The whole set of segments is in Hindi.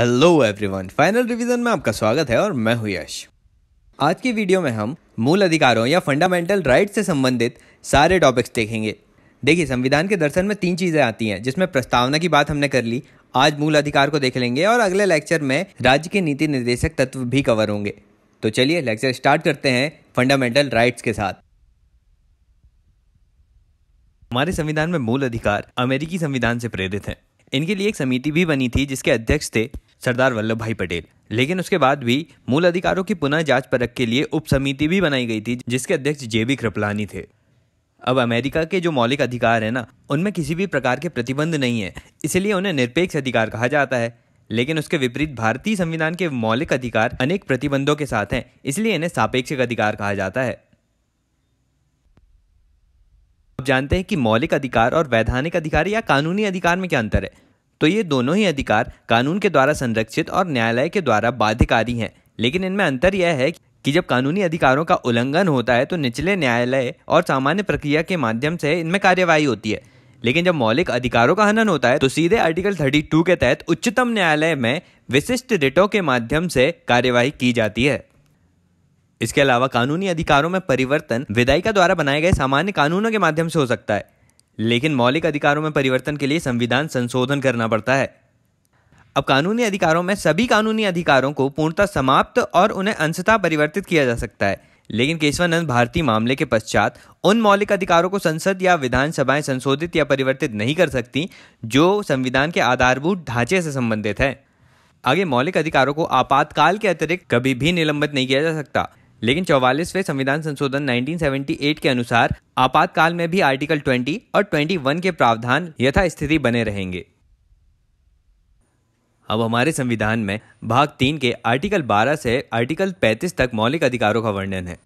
हेलो एवरीवन फाइनल रिवीजन में आपका स्वागत है और मैं हूं यश आज की वीडियो में हम मूल अधिकारों या फंडामेंटल राइट से संबंधित सारे टॉपिक्स देखेंगे देखिए संविधान के दर्शन में तीन चीज़ें आती हैं जिसमें प्रस्तावना की बात हमने कर ली आज मूल अधिकार को देख लेंगे और अगले लेक्चर में राज्य के नीति निर्देशक तत्व भी कवर होंगे तो चलिए लेक्चर स्टार्ट करते हैं फंडामेंटल राइट्स के साथ हमारे संविधान में मूल अधिकार अमेरिकी संविधान से प्रेरित हैं इनके लिए एक समिति भी बनी थी जिसके अध्यक्ष थे सरदार वल्लभ भाई पटेल लेकिन उसके बाद भी मूल अधिकारों की पुनः जांच परख के लिए उप समिति भी बनाई गई थी जिसके अध्यक्ष जे बी कृपलानी थे अब अमेरिका के जो मौलिक अधिकार है ना उनमें किसी भी प्रकार के प्रतिबंध नहीं है इसलिए उन्हें निरपेक्ष अधिकार कहा जाता है लेकिन उसके विपरीत भारतीय संविधान के मौलिक अधिकार अनेक प्रतिबंधों के साथ हैं इसलिए इन्हें सापेक्षिक अधिकार कहा जाता है आप जानते हैं कि मौलिक अधिकार और वैधानिक अधिकार या कानूनी अधिकार में क्या अंतर है तो ये दोनों ही अधिकार कानून के द्वारा संरक्षित और न्यायालय के द्वारा बाध्यकारी हैं लेकिन इनमें अंतर यह है कि जब कानूनी अधिकारों का उल्लंघन होता है तो निचले न्यायालय और सामान्य प्रक्रिया के माध्यम से इनमें कार्यवाही होती है लेकिन जब मौलिक अधिकारों का हनन होता है तो सीधे आर्टिकल 32 के तहत उच्चतम न्यायालय में विशिष्ट रिटों के माध्यम से कार्यवाही की जाती है इसके अलावा कानूनी अधिकारों में परिवर्तन विधायिका द्वारा बनाए गए सामान्य कानूनों के माध्यम से हो सकता है लेकिन मौलिक अधिकारों में परिवर्तन के लिए संविधान संशोधन करना पड़ता है अब कानूनी अधिकारों में सभी कानूनी अधिकारों को पूर्णतः समाप्त और उन्हें अंशता परिवर्तित किया जा सकता है लेकिन केशवानंद भारती मामले के पश्चात उन मौलिक अधिकारों को संसद या विधानसभाएं संशोधित या परिवर्तित नहीं कर सकती जो संविधान के आधारभूत ढांचे से संबंधित है आगे मौलिक अधिकारों को आपातकाल के अतिरिक्त कभी भी निलंबित नहीं किया जा सकता लेकिन चौवालीसवें संविधान संशोधन 1978 के अनुसार आपातकाल में भी आर्टिकल 20 और 21 के प्रावधान यथास्थिति बने रहेंगे अब हमारे संविधान में भाग तीन के आर्टिकल 12 से आर्टिकल 35 तक मौलिक अधिकारों का वर्णन है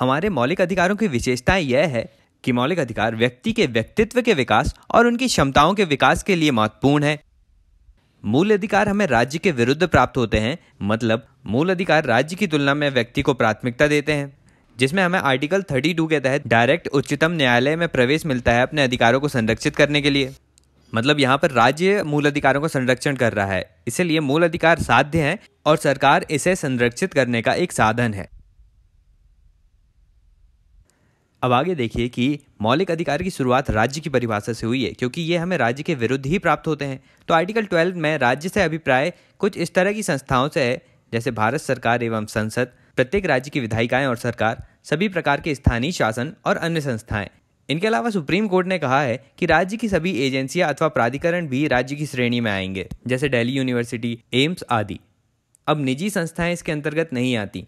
हमारे मौलिक अधिकारों की विशेषताएं यह है कि मौलिक अधिकार व्यक्ति के व्यक्तित्व के विकास और उनकी क्षमताओं के विकास के लिए महत्वपूर्ण है मूल अधिकार हमें राज्य के विरुद्ध प्राप्त होते हैं मतलब मूल अधिकार राज्य की तुलना में व्यक्ति को प्राथमिकता देते हैं जिसमें हमें आर्टिकल 32 के तहत डायरेक्ट उच्चतम न्यायालय में प्रवेश मिलता है अपने अधिकारों को संरक्षित करने के लिए मतलब यहाँ पर राज्य मूल अधिकारों का संरक्षण कर रहा है इसलिए मूल अधिकार साध्य हैं और सरकार इसे संरक्षित करने का एक साधन है अब आगे देखिए कि मौलिक अधिकार की शुरुआत राज्य की परिभाषा से हुई है क्योंकि ये हमें राज्य के विरुद्ध ही प्राप्त होते हैं तो आर्टिकल ट्वेल्व में राज्य से अभिप्राय कुछ इस तरह की संस्थाओं से है जैसे भारत सरकार एवं संसद प्रत्येक राज्य की विधायिकाएं और सरकार सभी प्रकार के स्थानीय शासन और अन्य संस्थाएं इनके अलावा सुप्रीम कोर्ट ने कहा है कि राज्य की सभी एजेंसियां अथवा प्राधिकरण भी राज्य की श्रेणी में आएंगे जैसे दिल्ली यूनिवर्सिटी एम्स आदि अब निजी संस्थाएं इसके अंतर्गत नहीं आती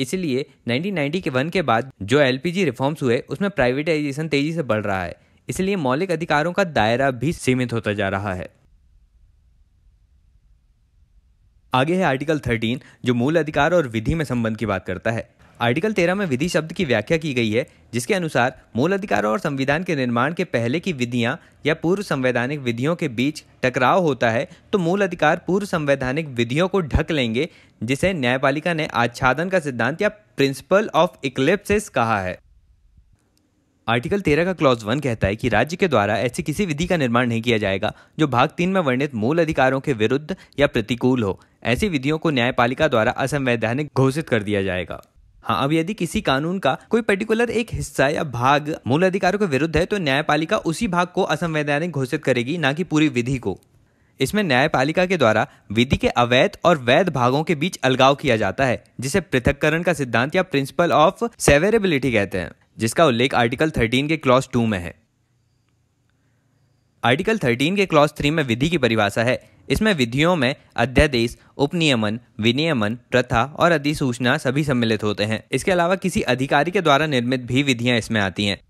इसलिए 1991 के वन के बाद जो एलपीजी रिफॉर्म्स हुए उसमें प्राइवेटाइजेशन तेजी से बढ़ रहा है इसलिए मौलिक अधिकारों का दायरा भी सीमित होता जा रहा है आगे है आर्टिकल 13 जो मूल अधिकार और विधि में संबंध की बात करता है आर्टिकल तेरह में विधि शब्द की व्याख्या की गई है जिसके अनुसार मूल अधिकारों और संविधान के निर्माण के पहले की विधियां या पूर्व संवैधानिक विधियों के बीच टकराव होता है तो मूल अधिकार पूर्व संवैधानिक विधियों को ढक लेंगे जिसे न्यायपालिका ने आच्छादन का सिद्धांत या प्रिंसिपल ऑफ इक्लिप्सिस कहा है आर्टिकल तेरह का क्लॉज वन कहता है कि राज्य के द्वारा ऐसी किसी विधि का निर्माण नहीं किया जाएगा जो भाग तीन में वर्णित मूल अधिकारों के विरुद्ध या प्रतिकूल हो ऐसी विधियों को न्यायपालिका द्वारा असंवैधानिक घोषित कर दिया जाएगा हाँ अब यदि किसी कानून का कोई पर्टिकुलर एक हिस्सा या भाग मूल अधिकारों के विरुद्ध है तो न्यायपालिका उसी भाग को असंवैधानिक घोषित करेगी ना कि पूरी विधि को इसमें न्यायपालिका के द्वारा विधि के अवैध और वैध भागों के बीच अलगाव किया जाता है जिसे पृथककरण का सिद्धांत या प्रिंसिपल ऑफ सेवेरेबिलिटी कहते हैं जिसका उल्लेख आर्टिकल 13 के क्लॉज टू में है आर्टिकल 13 के क्लॉज 3 में विधि की परिभाषा है इसमें विधियों में अध्यादेश उपनियमन विनियमन प्रथा और अधिसूचना सभी सम्मिलित होते हैं इसके अलावा किसी अधिकारी के द्वारा निर्मित भी विधियां इसमें आती हैं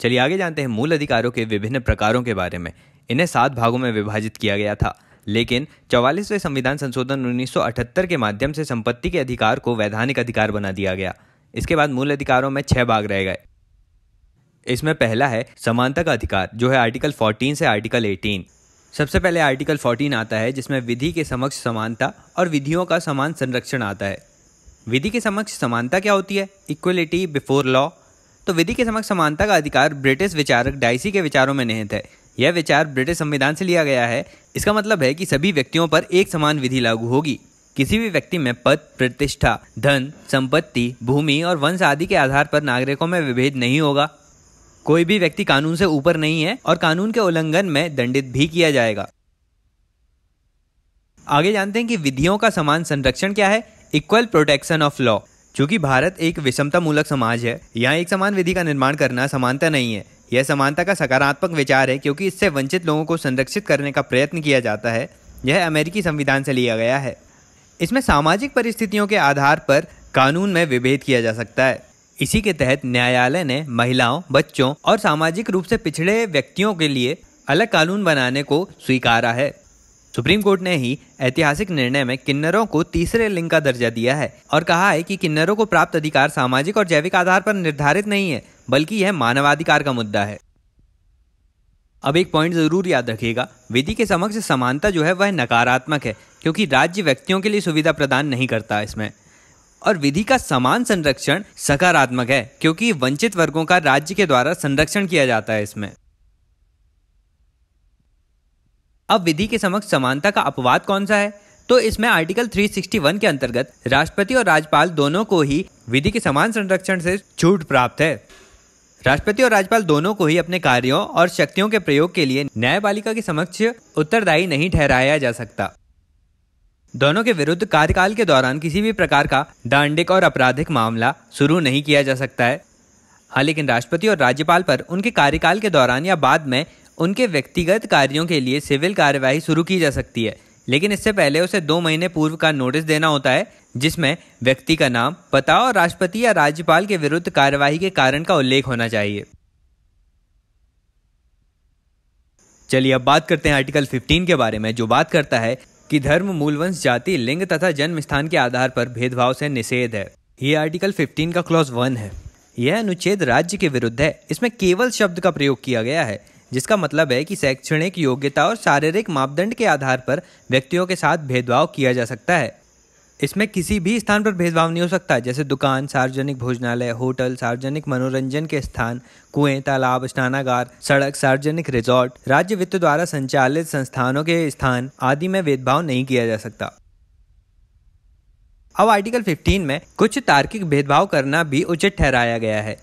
चलिए आगे जानते हैं मूल अधिकारों के विभिन्न प्रकारों के बारे में इन्हें सात भागों में विभाजित किया गया था लेकिन चौवालीसवें संविधान संशोधन 1978 के माध्यम से संपत्ति के अधिकार को वैधानिक अधिकार बना दिया गया इसके बाद मूल अधिकारों में छह भाग रह गए इसमें पहला है समानता का अधिकार जो है आर्टिकल 14 से आर्टिकल 18 सबसे पहले आर्टिकल 14 आता है जिसमें विधि के समक्ष समानता और विधियों का समान संरक्षण आता है विधि के समक्ष समानता क्या होती है इक्वलिटी बिफोर लॉ तो विधि के समक्ष समानता का अधिकार ब्रिटिश विचारक डाइसी के विचारों में निहित है यह विचार ब्रिटिश संविधान से लिया गया है इसका मतलब है कि सभी व्यक्तियों पर एक समान विधि लागू होगी किसी भी व्यक्ति में पद प्रतिष्ठा धन संपत्ति भूमि और वंश आदि के आधार पर नागरिकों में विभेद नहीं होगा कोई भी व्यक्ति कानून से ऊपर नहीं है और कानून के उल्लंघन में दंडित भी किया जाएगा आगे जानते हैं कि विधियों का समान संरक्षण क्या है इक्वल प्रोटेक्शन ऑफ लॉ चूंकि भारत एक विषमता मूलक समाज है यहाँ एक समान विधि का निर्माण करना समानता नहीं है यह समानता का सकारात्मक विचार है क्योंकि इससे वंचित लोगों को संरक्षित करने का प्रयत्न किया जाता है यह अमेरिकी संविधान से लिया गया है इसमें सामाजिक परिस्थितियों के आधार पर कानून में विभेद किया जा सकता है इसी के तहत न्यायालय ने महिलाओं बच्चों और सामाजिक रूप से पिछड़े व्यक्तियों के लिए अलग कानून बनाने को स्वीकारा है सुप्रीम कोर्ट ने ही ऐतिहासिक निर्णय में किन्नरों को तीसरे लिंग का दर्जा दिया है और कहा है कि किन्नरों को प्राप्त अधिकार सामाजिक और जैविक आधार पर निर्धारित नहीं है बल्कि यह मानवाधिकार का मुद्दा है अब एक पॉइंट जरूर याद रखिएगा विधि के समक्ष समानता जो है वह नकारात्मक है क्योंकि राज्य व्यक्तियों के लिए सुविधा प्रदान नहीं करता इसमें और विधि का समान संरक्षण सकारात्मक है क्योंकि वंचित वर्गों का राज्य के द्वारा संरक्षण किया जाता है इसमें अब विधि के समक्ष समानता का अपवाद कौन सा है तो इसमें आर्टिकल 361 के अंतर्गत राष्ट्रपति और राज्यपाल दोनों को ही विधि के समान संरक्षण से छूट प्राप्त है राष्ट्रपति और राज्यपाल दोनों को ही अपने कार्यों और शक्तियों के प्रयोग के लिए न्यायपालिका के समक्ष उत्तरदायी नहीं ठहराया जा सकता दोनों के विरुद्ध कार्यकाल के दौरान किसी भी प्रकार का दांडिक और आपराधिक मामला शुरू नहीं किया जा सकता है हाँ लेकिन राष्ट्रपति और राज्यपाल पर उनके कार्यकाल के दौरान या बाद में उनके व्यक्तिगत कार्यों के लिए सिविल कार्यवाही शुरू की जा सकती है लेकिन इससे पहले उसे दो महीने पूर्व का नोटिस देना होता है जिसमें व्यक्ति का नाम पता और राष्ट्रपति या राज्यपाल के विरुद्ध कार्यवाही के कारण का उल्लेख होना चाहिए चलिए अब बात करते हैं आर्टिकल 15 के बारे में जो बात करता है कि धर्म मूलवंश जाति लिंग तथा जन्म स्थान के आधार पर भेदभाव से निषेध है ये आर्टिकल 15 का क्लॉज वन है यह अनुच्छेद राज्य के विरुद्ध है इसमें केवल शब्द का प्रयोग किया गया है जिसका मतलब है कि शैक्षणिक योग्यता और शारीरिक मापदंड के आधार पर व्यक्तियों के साथ भेदभाव किया जा सकता है इसमें किसी भी स्थान पर भेदभाव नहीं हो सकता जैसे दुकान सार्वजनिक भोजनालय होटल सार्वजनिक मनोरंजन के स्थान कुएं तालाब स्नानागार सड़क सार्वजनिक रिजॉर्ट राज्य वित्त द्वारा संचालित संस्थानों के स्थान आदि में भेदभाव नहीं किया जा सकता अब आर्टिकल 15 में कुछ तार्किक भेदभाव करना भी उचित ठहराया गया है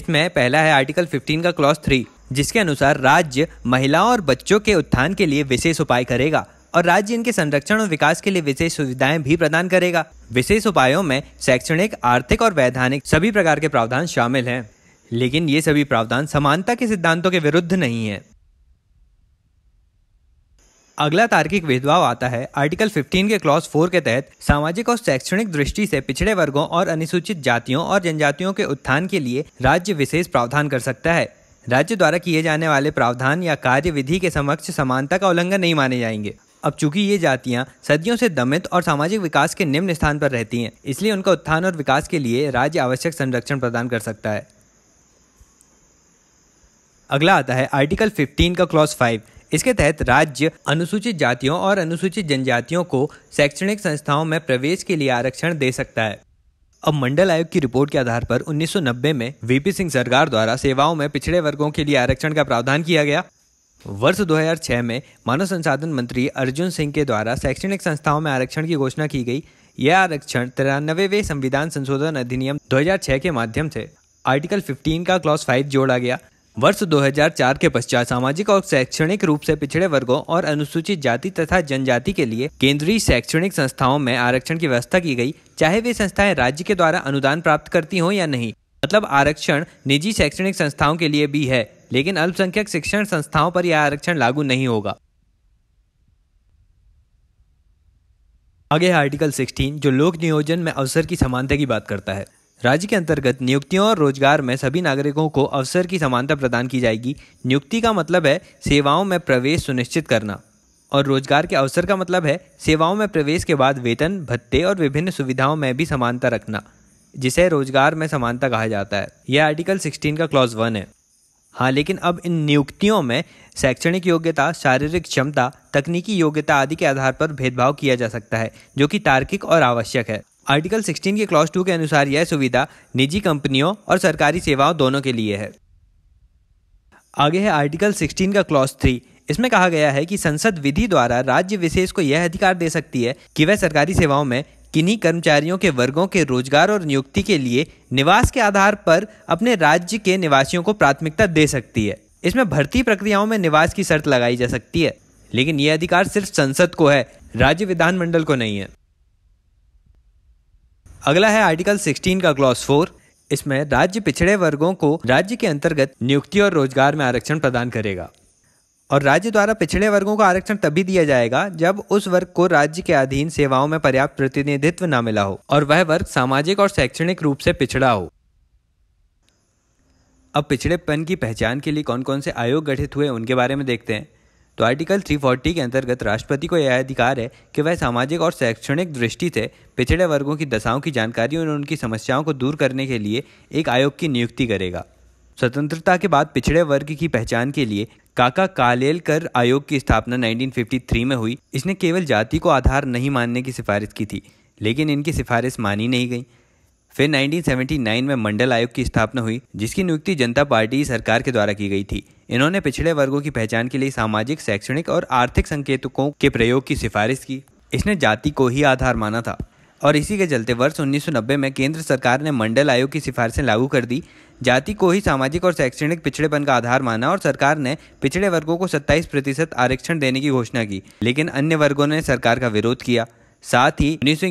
इसमें पहला है आर्टिकल 15 का क्लॉज थ्री जिसके अनुसार राज्य महिलाओं और बच्चों के उत्थान के लिए विशेष उपाय करेगा और राज्य इनके संरक्षण और विकास के लिए विशेष सुविधाएं भी प्रदान करेगा विशेष उपायों में शैक्षणिक आर्थिक और वैधानिक सभी प्रकार के प्रावधान शामिल हैं लेकिन ये सभी प्रावधान समानता के सिद्धांतों के विरुद्ध नहीं है अगला तार्किक भेदभाव आता है आर्टिकल 15 के क्लॉज 4 के तहत सामाजिक और शैक्षणिक दृष्टि से पिछड़े वर्गों और अनुसूचित जातियों और जनजातियों के उत्थान के लिए राज्य विशेष प्रावधान कर सकता है राज्य द्वारा किए जाने वाले प्रावधान या कार्य विधि के समक्ष समानता का उल्लंघन नहीं माने जाएंगे अब चूंकि ये जातियाँ सदियों से दमित और सामाजिक विकास के निम्न स्थान पर रहती हैं इसलिए उनका उत्थान और विकास के लिए राज्य आवश्यक संरक्षण प्रदान कर सकता है अगला आता है आर्टिकल 15 का क्लॉज 5 इसके तहत राज्य अनुसूचित जातियों और अनुसूचित जनजातियों को शैक्षणिक संस्थाओं में प्रवेश के लिए आरक्षण दे सकता है अब मंडल आयोग की रिपोर्ट के आधार पर 1990 में वीपी सिंह सरकार द्वारा सेवाओं में पिछड़े वर्गों के लिए आरक्षण का प्रावधान किया गया वर्ष 2006 में मानव संसाधन मंत्री अर्जुन सिंह के द्वारा शैक्षणिक संस्थाओं में आरक्षण की घोषणा की गई यह आरक्षण तिरानबेवे संविधान संशोधन अधिनियम 2006 के माध्यम से आर्टिकल 15 का क्लॉस 5 जोड़ा गया वर्ष 2004 के पश्चात सामाजिक और शैक्षणिक रूप से पिछड़े वर्गों और अनुसूचित जाति तथा जनजाति के लिए केंद्रीय शैक्षणिक संस्थाओं में आरक्षण की व्यवस्था की गई चाहे वे संस्थाएं राज्य के द्वारा अनुदान प्राप्त करती हों या नहीं मतलब आरक्षण निजी शैक्षणिक संस्थाओं के लिए भी है लेकिन अल्पसंख्यक शिक्षण संस्थाओं पर यह आरक्षण लागू नहीं होगा आगे है आर्टिकल 16 जो लोक नियोजन में अवसर की समानता की बात करता है राज्य के अंतर्गत नियुक्तियों और रोजगार में सभी नागरिकों को अवसर की समानता प्रदान की जाएगी नियुक्ति का मतलब है सेवाओं में प्रवेश सुनिश्चित करना और रोजगार के अवसर का मतलब है सेवाओं में प्रवेश के बाद वेतन भत्ते और विभिन्न सुविधाओं में भी समानता रखना जिसे रोजगार में समानता कहा जाता है यह आर्टिकल 16 का क्लॉज वन है हाँ लेकिन अब इन नियुक्तियों में शैक्षणिक योग्यता शारीरिक क्षमता तकनीकी योग्यता आदि के आधार पर भेदभाव किया जा सकता है जो कि तार्किक और आवश्यक है आर्टिकल 16 के क्लॉज 2 के अनुसार यह सुविधा निजी कंपनियों और सरकारी सेवाओं दोनों के लिए है आगे है आर्टिकल 16 का क्लॉज 3 इसमें कहा गया है कि संसद विधि द्वारा राज्य विशेष को यह अधिकार दे सकती है कि वह सरकारी सेवाओं में किन्हीं कर्मचारियों के वर्गों के रोजगार और नियुक्ति के लिए निवास के आधार पर अपने राज्य के निवासियों को प्राथमिकता दे सकती है इसमें भर्ती प्रक्रियाओं में निवास की शर्त लगाई जा सकती है लेकिन यह अधिकार सिर्फ संसद को है राज्य विधानमंडल को नहीं है अगला है आर्टिकल 16 का क्लॉस फोर इसमें राज्य पिछड़े वर्गों को राज्य के अंतर्गत नियुक्ति और रोजगार में आरक्षण प्रदान करेगा और राज्य द्वारा पिछड़े वर्गों को आरक्षण तभी दिया जाएगा जब उस वर्ग को राज्य के अधीन सेवाओं में पर्याप्त प्रतिनिधित्व न मिला हो और वह वर्ग सामाजिक और शैक्षणिक रूप से पिछड़ा हो अब पिछड़ेपन की पहचान के लिए कौन कौन से आयोग गठित हुए उनके बारे में देखते हैं तो आर्टिकल 340 के अंतर्गत राष्ट्रपति को यह अधिकार है कि वह सामाजिक और शैक्षणिक दृष्टि से पिछड़े वर्गों की दशाओं की जानकारी और उनकी समस्याओं को दूर करने के लिए एक आयोग की नियुक्ति करेगा स्वतंत्रता के बाद पिछड़े वर्ग की पहचान के लिए काका कालेलकर आयोग की स्थापना 1953 में हुई इसने केवल जाति को आधार नहीं मानने की सिफारिश की थी लेकिन इनकी सिफारिश मानी नहीं गई फिर 1979 में मंडल आयोग की स्थापना हुई जिसकी नियुक्ति जनता पार्टी सरकार के द्वारा की गई थी इन्होंने पिछड़े वर्गों की पहचान के लिए सामाजिक शैक्षणिक और आर्थिक संकेतकों के प्रयोग की सिफारिश की इसने जाति को ही आधार माना था और इसी के चलते वर्ष 1990 में केंद्र सरकार ने मंडल आयोग की सिफारिशें लागू कर दी जाति को ही सामाजिक और शैक्षणिक पिछड़ेपन का आधार माना और सरकार ने पिछड़े वर्गों को 27 प्रतिशत आरक्षण देने की घोषणा की लेकिन अन्य वर्गों ने सरकार का विरोध किया साथ ही उन्नीस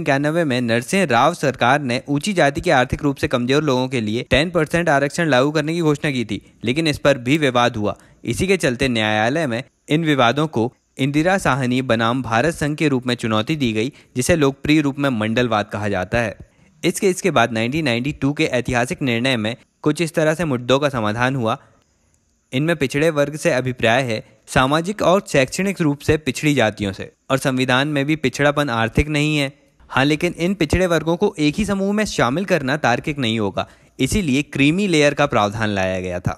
में नरसिंह राव सरकार ने ऊंची जाति के आर्थिक रूप से कमजोर लोगों के लिए 10 परसेंट आरक्षण लागू करने की घोषणा की थी लेकिन इस पर भी विवाद हुआ इसी के चलते न्यायालय में इन विवादों को इंदिरा साहनी बनाम भारत संघ के रूप में चुनौती दी गई जिसे लोकप्रिय रूप में मंडलवाद कहा जाता है इसके इसके बाद 1992 के ऐतिहासिक निर्णय में कुछ इस तरह से मुद्दों का समाधान हुआ इनमें पिछड़े वर्ग से अभिप्राय है सामाजिक और शैक्षणिक रूप से पिछड़ी जातियों से और संविधान में भी पिछड़ापन आर्थिक नहीं है हाँ लेकिन इन पिछड़े वर्गों को एक ही समूह में शामिल करना तार्किक नहीं होगा इसीलिए क्रीमी लेयर का प्रावधान लाया गया था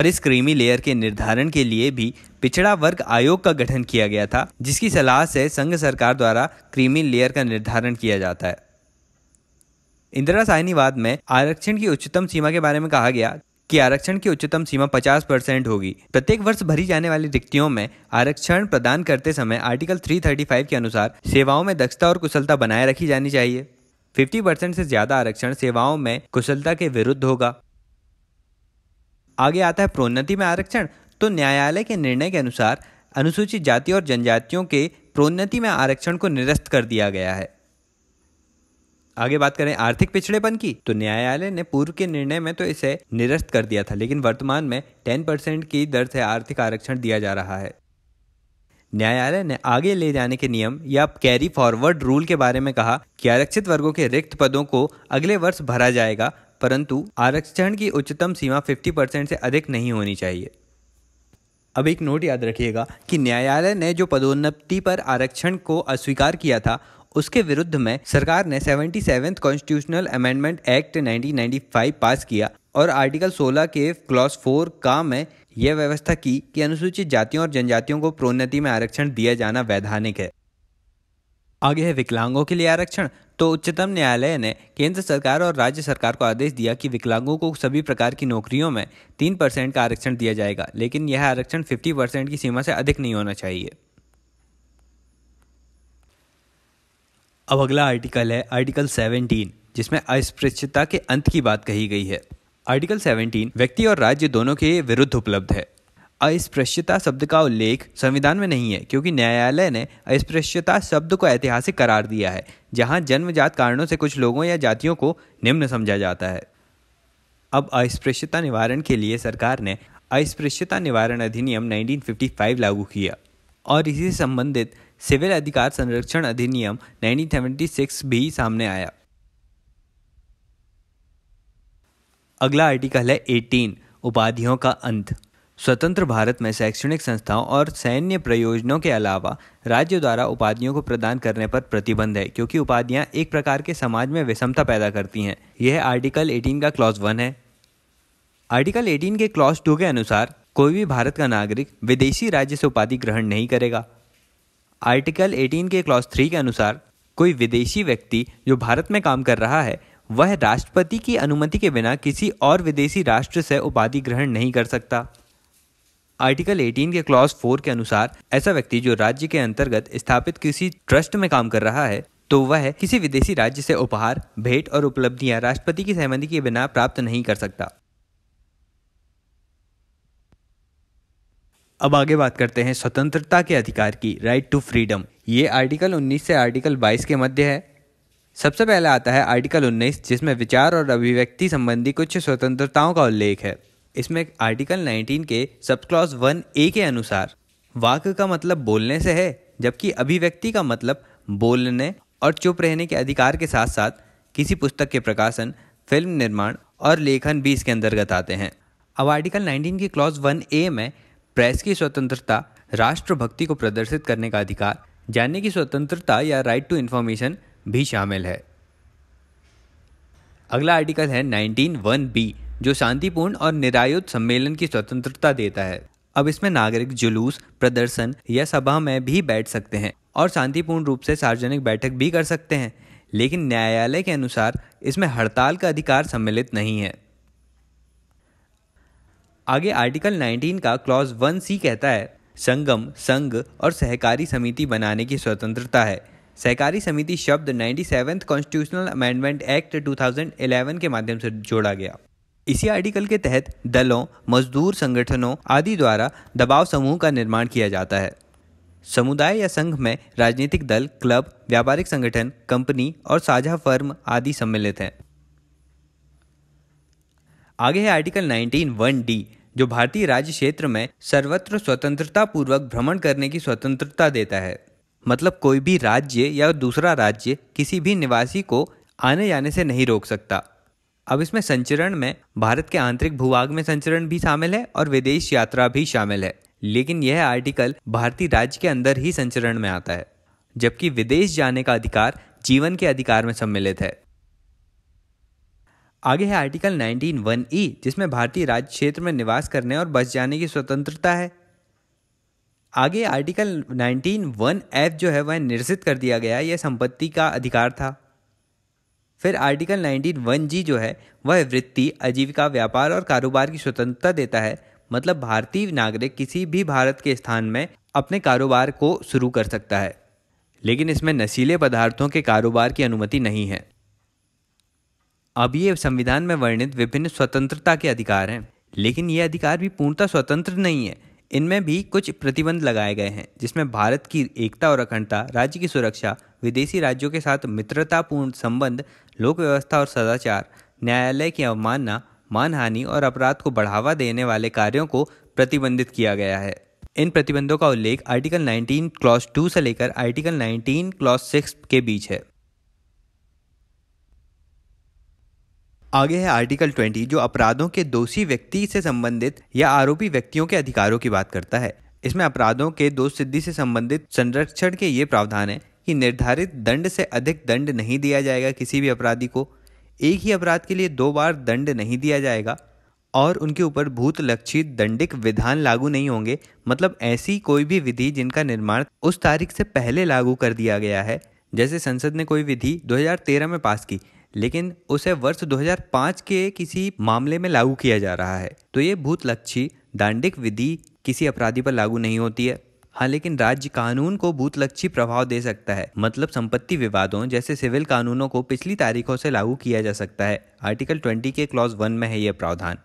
और इस क्रीमी लेयर के निर्धारण के लिए भी पिछड़ा वर्ग आयोग का गठन किया गया था जिसकी सलाह से संघ सरकार द्वारा क्रीमी लेयर का निर्धारण किया जाता है इंदिरा साहनीवाद में आरक्षण की उच्चतम सीमा के बारे में कहा गया कि आरक्षण की उच्चतम सीमा 50 परसेंट होगी प्रत्येक वर्ष भरी जाने वाली रिक्तियों में आरक्षण प्रदान करते समय आर्टिकल 335 के अनुसार सेवाओं में दक्षता और कुशलता बनाए रखी जानी चाहिए 50 परसेंट से ज्यादा आरक्षण सेवाओं में कुशलता के विरुद्ध होगा आगे आता है प्रोन्नति में आरक्षण तो न्यायालय के निर्णय के अनुसार अनुसूचित जाति और जनजातियों के प्रोन्नति में आरक्षण को निरस्त कर दिया गया है आगे बात करें आर्थिक पिछड़ेपन की तो न्यायालय ने पूर्व के निर्णय में तो इसे निरस्त कर दिया था लेकिन वर्तमान में 10 परसेंट की दर से आर्थिक आरक्षण दिया जा रहा है न्यायालय ने आगे ले जाने के नियम या कैरी फॉरवर्ड रूल के बारे में कहा कि आरक्षित वर्गों के रिक्त पदों को अगले वर्ष भरा जाएगा परंतु आरक्षण की उच्चतम सीमा 50 परसेंट से अधिक नहीं होनी चाहिए अब एक नोट याद रखिएगा कि न्यायालय ने जो पदोन्नति पर आरक्षण को अस्वीकार किया था उसके विरुद्ध में सरकार ने seventy seventh constitutional amendment act 1995 पास किया और आर्टिकल 16 के क्लॉस 4 का में यह व्यवस्था की कि अनुसूचित जातियों और जनजातियों को प्रोन्नति में आरक्षण दिया जाना वैधानिक है आगे है विकलांगों के लिए आरक्षण तो उच्चतम न्यायालय ने केंद्र सरकार और राज्य सरकार को आदेश दिया कि विकलांगों को सभी प्रकार की नौकरियों में तीन परसेंट का आरक्षण दिया जाएगा लेकिन यह आरक्षण फिफ्टी परसेंट की सीमा से अधिक नहीं होना चाहिए अब अगला आर्टिकल है आर्टिकल सेवनटीन जिसमें अस्पृश्यता के अंत की बात कही गई है आर्टिकल सेवनटीन व्यक्ति और राज्य दोनों के विरुद्ध उपलब्ध है अस्पृश्यता शब्द का उल्लेख संविधान में नहीं है क्योंकि न्यायालय ने अस्पृश्यता शब्द को ऐतिहासिक करार दिया है जहां जन्मजात कारणों से कुछ लोगों या जातियों को निम्न समझा जाता है अब अस्पृश्यता निवारण के लिए सरकार ने अस्पृश्यता निवारण अधिनियम 1955 लागू किया और इसी संबंधित सिविल अधिकार संरक्षण अधिनियम 1976 भी सामने आया अगला आर्टिकल है 18 उपाधियों का अंत स्वतंत्र भारत में शैक्षणिक संस्थाओं और सैन्य प्रयोजनों के अलावा राज्य द्वारा उपाधियों को प्रदान करने पर प्रतिबंध है क्योंकि उपाधियां एक प्रकार के समाज में विषमता पैदा करती हैं यह आर्टिकल 18 का क्लॉज वन है आर्टिकल 18 के क्लॉज टू के अनुसार कोई भी भारत का नागरिक विदेशी राज्य से उपाधि ग्रहण नहीं करेगा आर्टिकल 18 के क्लॉज थ्री के अनुसार कोई विदेशी व्यक्ति जो भारत में काम कर रहा है वह राष्ट्रपति की अनुमति के बिना किसी और विदेशी राष्ट्र से उपाधि ग्रहण नहीं कर सकता आर्टिकल 18 के क्लॉज 4 के अनुसार ऐसा व्यक्ति जो राज्य के अंतर्गत स्थापित किसी ट्रस्ट में काम कर रहा है तो वह किसी विदेशी राज्य से उपहार भेंट और उपलब्धियां राष्ट्रपति की सहमति के बिना प्राप्त नहीं कर सकता अब आगे बात करते हैं स्वतंत्रता के अधिकार की राइट टू फ्रीडम ये आर्टिकल 19 से आर्टिकल 22 के मध्य है सबसे पहला आता है आर्टिकल 19 जिसमें विचार और अभिव्यक्ति संबंधी कुछ स्वतंत्रताओं का उल्लेख है इसमें आर्टिकल 19 के सब क्लॉज वन ए के अनुसार वाक का मतलब बोलने से है जबकि अभिव्यक्ति का मतलब बोलने और चुप रहने के अधिकार के साथ साथ किसी पुस्तक के प्रकाशन फिल्म निर्माण और लेखन भी इसके अंतर्गत आते हैं अब आर्टिकल 19 के क्लॉज वन ए में प्रेस की स्वतंत्रता राष्ट्रभक्ति को प्रदर्शित करने का अधिकार जानने की स्वतंत्रता या राइट टू इन्फॉर्मेशन भी शामिल है अगला आर्टिकल है नाइनटीन वन बी जो शांतिपूर्ण और निरायुध सम्मेलन की स्वतंत्रता देता है अब इसमें नागरिक जुलूस प्रदर्शन या सभा में भी बैठ सकते हैं और शांतिपूर्ण रूप से सार्वजनिक बैठक भी कर सकते हैं लेकिन न्यायालय के अनुसार इसमें हड़ताल का अधिकार सम्मिलित नहीं है आगे आर्टिकल 19 का क्लॉज वन सी कहता है संगम संघ और सहकारी समिति बनाने की स्वतंत्रता है सहकारी समिति शब्द ninety seventh constitutional amendment act 2011 के माध्यम से जोड़ा गया इसी आर्टिकल के तहत दलों मजदूर संगठनों आदि द्वारा दबाव समूह का निर्माण किया जाता है समुदाय या संघ में राजनीतिक दल क्लब व्यापारिक संगठन कंपनी और साझा फर्म आदि सम्मिलित हैं आगे है आर्टिकल 19 वन डी जो भारतीय राज्य क्षेत्र में सर्वत्र स्वतंत्रता पूर्वक भ्रमण करने की स्वतंत्रता देता है मतलब कोई भी राज्य या दूसरा राज्य किसी भी निवासी को आने जाने से नहीं रोक सकता अब इसमें संचरण में भारत के आंतरिक भूभाग में संचरण भी शामिल है और विदेश यात्रा भी शामिल है लेकिन यह आर्टिकल भारतीय राज्य के अंदर ही संचरण में आता है जबकि विदेश जाने का अधिकार जीवन के अधिकार में सम्मिलित है आगे है आर्टिकल वन ई जिसमें भारतीय राज्य क्षेत्र में निवास करने और बस जाने की स्वतंत्रता है आगे आर्टिकल वन एफ जो है वह निर्जित कर दिया गया यह संपत्ति का अधिकार था फिर आर्टिकल 19 जी जो है वह वृत्ति आजीविका व्यापार और कारोबार की स्वतंत्रता देता है मतलब भारतीय नागरिक किसी भी भारत के स्थान में अपने कारोबार को शुरू कर सकता है लेकिन इसमें नशीले पदार्थों के कारोबार की अनुमति नहीं है अब ये संविधान में वर्णित विभिन्न स्वतंत्रता के अधिकार हैं लेकिन ये अधिकार भी पूर्णतः स्वतंत्र नहीं है इनमें भी कुछ प्रतिबंध लगाए गए हैं जिसमें भारत की एकता और अखंडता राज्य की सुरक्षा विदेशी राज्यों के साथ मित्रतापूर्ण संबंध लोक व्यवस्था और सदाचार न्यायालय की अवमानना मानहानि और अपराध को बढ़ावा देने वाले कार्यों को प्रतिबंधित किया गया है इन प्रतिबंधों का उल्लेख आर्टिकल 19 क्लॉज 2 से लेकर आर्टिकल 19 क्लॉज 6 के बीच है आगे है आर्टिकल 20 जो अपराधों के दोषी व्यक्ति से संबंधित या आरोपी व्यक्तियों के अधिकारों की बात करता है इसमें अपराधों के दोष सिद्धि से संबंधित संरक्षण के ये प्रावधान है कि निर्धारित दंड से अधिक दंड नहीं दिया जाएगा किसी भी अपराधी को एक ही अपराध के लिए दो बार दंड नहीं दिया जाएगा और उनके ऊपर भूत लक्षित दंडिक विधान लागू नहीं होंगे मतलब ऐसी कोई भी विधि जिनका निर्माण उस तारीख से पहले लागू कर दिया गया है जैसे संसद ने कोई विधि 2013 में पास की लेकिन उसे वर्ष 2005 के किसी मामले में लागू किया जा रहा है तो ये भूत लक्षी दांडिक विधि किसी अपराधी पर लागू नहीं होती है हाँ लेकिन राज्य कानून को भूतलक्षी प्रभाव दे सकता है मतलब संपत्ति विवादों जैसे सिविल कानूनों को पिछली तारीखों से लागू किया जा सकता है आर्टिकल 20 के क्लॉज वन में है यह प्रावधान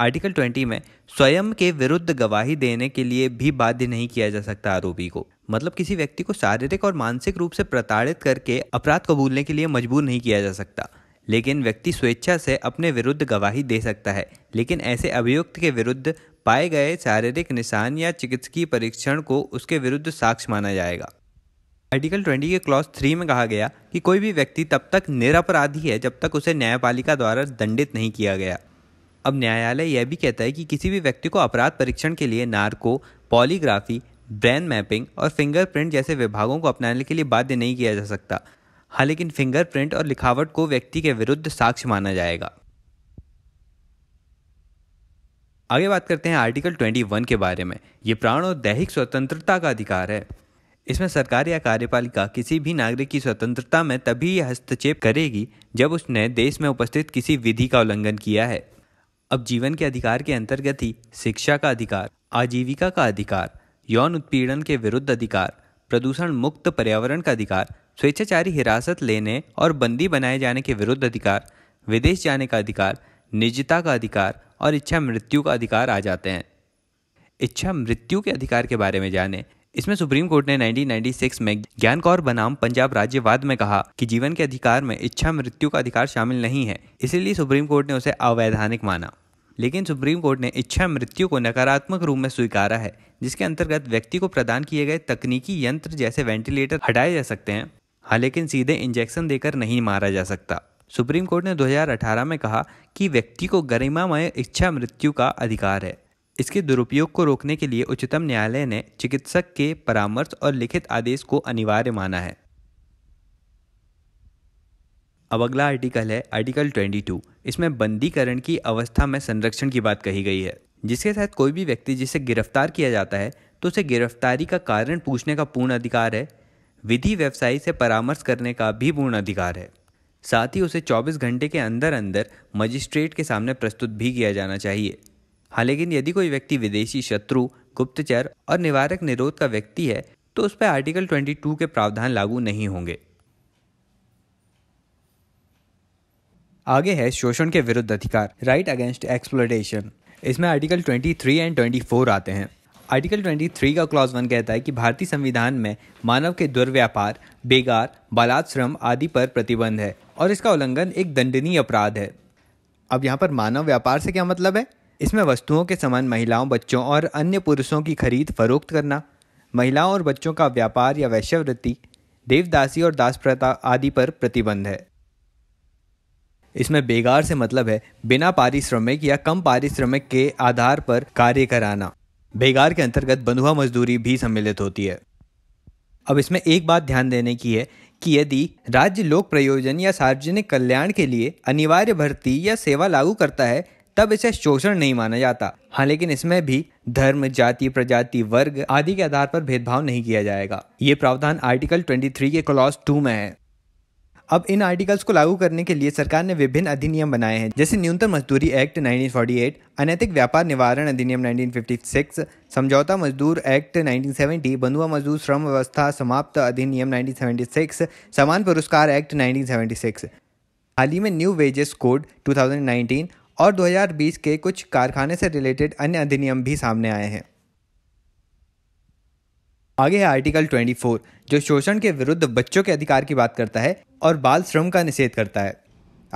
आर्टिकल 20 में स्वयं के विरुद्ध गवाही देने के लिए भी बाध्य नहीं किया जा सकता आरोपी को मतलब किसी व्यक्ति को शारीरिक और मानसिक रूप से प्रताड़ित करके अपराध कबूलने के लिए मजबूर नहीं किया जा सकता लेकिन व्यक्ति स्वेच्छा से अपने विरुद्ध गवाही दे सकता है लेकिन ऐसे अभियुक्त के विरुद्ध पाए गए शारीरिक निशान या चिकित्सकीय परीक्षण को उसके विरुद्ध साक्ष्य माना जाएगा आर्टिकल 20 के क्लॉज थ्री में कहा गया कि कोई भी व्यक्ति तब तक निरपराधी है जब तक उसे न्यायपालिका द्वारा दंडित नहीं किया गया अब न्यायालय यह भी कहता है कि किसी भी व्यक्ति को अपराध परीक्षण के लिए नार्को पॉलीग्राफी ब्रेन मैपिंग और फिंगरप्रिंट जैसे विभागों को अपनाने के लिए बाध्य नहीं किया जा सकता हालांकि फिंगरप्रिंट और लिखावट को व्यक्ति के विरुद्ध साक्ष्य माना जाएगा आगे बात करते हैं आर्टिकल 21 के बारे में ये प्राण और दैहिक स्वतंत्रता का अधिकार है इसमें सरकार या कार्यपालिका किसी भी नागरिक की स्वतंत्रता में तभी हस्तक्षेप करेगी जब उसने देश में उपस्थित किसी विधि का उल्लंघन किया है अब जीवन के अधिकार के अंतर्गत ही शिक्षा का अधिकार आजीविका का अधिकार यौन उत्पीड़न के विरुद्ध अधिकार प्रदूषण मुक्त पर्यावरण का अधिकार स्वेच्छाचारी हिरासत लेने और बंदी बनाए जाने के विरुद्ध अधिकार विदेश जाने का अधिकार निजता का अधिकार और इच्छा मृत्यु का अधिकार आ जाते हैं इच्छा मृत्यु के अधिकार के बारे में जाने इसमें सुप्रीम कोर्ट ने 1996 में ज्ञान कौर बनाम पंजाब राज्यवाद में कहा कि जीवन के अधिकार में इच्छा मृत्यु का अधिकार शामिल नहीं है इसीलिए सुप्रीम कोर्ट ने उसे अवैधानिक माना लेकिन सुप्रीम कोर्ट ने इच्छा मृत्यु को नकारात्मक रूप में स्वीकारा है जिसके अंतर्गत व्यक्ति को प्रदान किए गए तकनीकी यंत्र जैसे वेंटिलेटर हटाए जा सकते हैं हालांकि सीधे इंजेक्शन देकर नहीं मारा जा सकता सुप्रीम कोर्ट ने 2018 में कहा कि व्यक्ति को गरिमामय इच्छा मृत्यु का अधिकार है इसके दुरुपयोग को रोकने के लिए उच्चतम न्यायालय ने चिकित्सक के परामर्श और लिखित आदेश को अनिवार्य माना है अब अगला आर्टिकल है आर्टिकल 22 इसमें बंदीकरण की अवस्था में संरक्षण की बात कही गई है जिसके तहत कोई भी व्यक्ति जिसे गिरफ्तार किया जाता है तो उसे गिरफ्तारी का कारण पूछने का पूर्ण अधिकार है विधि व्यवसायी से परामर्श करने का भी पूर्ण अधिकार है साथ ही उसे 24 घंटे के अंदर अंदर मजिस्ट्रेट के सामने प्रस्तुत भी किया जाना चाहिए हालांकि यदि कोई व्यक्ति विदेशी शत्रु गुप्तचर और निवारक निरोध का व्यक्ति है तो उस पर आर्टिकल 22 के प्रावधान लागू नहीं होंगे आगे है शोषण के विरुद्ध अधिकार राइट अगेंस्ट एक्सप्लोटेशन इसमें आर्टिकल 23 एंड 24 आते हैं आर्टिकल 23 का क्लॉज वन कहता है कि भारतीय संविधान में मानव के दुर्व्यापार बेगार बलात्श्रम आदि पर प्रतिबंध है और इसका उल्लंघन एक दंडनीय अपराध है अब यहाँ पर मानव व्यापार से क्या मतलब है इसमें वस्तुओं के समान महिलाओं बच्चों और अन्य पुरुषों की खरीद फरोख्त करना महिलाओं और बच्चों का व्यापार या वैश्यवृत्ति देवदासी और दास प्रथा आदि पर प्रतिबंध है इसमें बेगार से मतलब है बिना पारिश्रमिक या कम पारिश्रमिक के आधार पर कार्य कराना बेगार के अंतर्गत बंधुआ मजदूरी भी सम्मिलित होती है अब इसमें एक बात ध्यान देने की है कि यदि राज्य लोक प्रयोजन या सार्वजनिक कल्याण के लिए अनिवार्य भर्ती या सेवा लागू करता है तब इसे शोषण नहीं माना जाता हाँ लेकिन इसमें भी धर्म जाति प्रजाति वर्ग आदि के आधार पर भेदभाव नहीं किया जाएगा ये प्रावधान आर्टिकल 23 के क्लॉज टू में है अब इन आर्टिकल्स को लागू करने के लिए सरकार ने विभिन्न अधिनियम बनाए हैं जैसे न्यूनतम मजदूरी एक्ट 1948, अनैतिक व्यापार निवारण अधिनियम 1956, समझौता मजदूर एक्ट 1970, बंधुआ मजदूर श्रम व्यवस्था समाप्त अधिनियम 1976, समान पुरस्कार एक्ट 1976, हाल ही में न्यू वेजेस कोड 2019 और 2020 के कुछ कारखाने से रिलेटेड अन्य अधिनियम भी सामने आए हैं आगे है आर्टिकल 24 जो शोषण के विरुद्ध बच्चों के अधिकार की बात करता है और बाल श्रम का निषेध करता है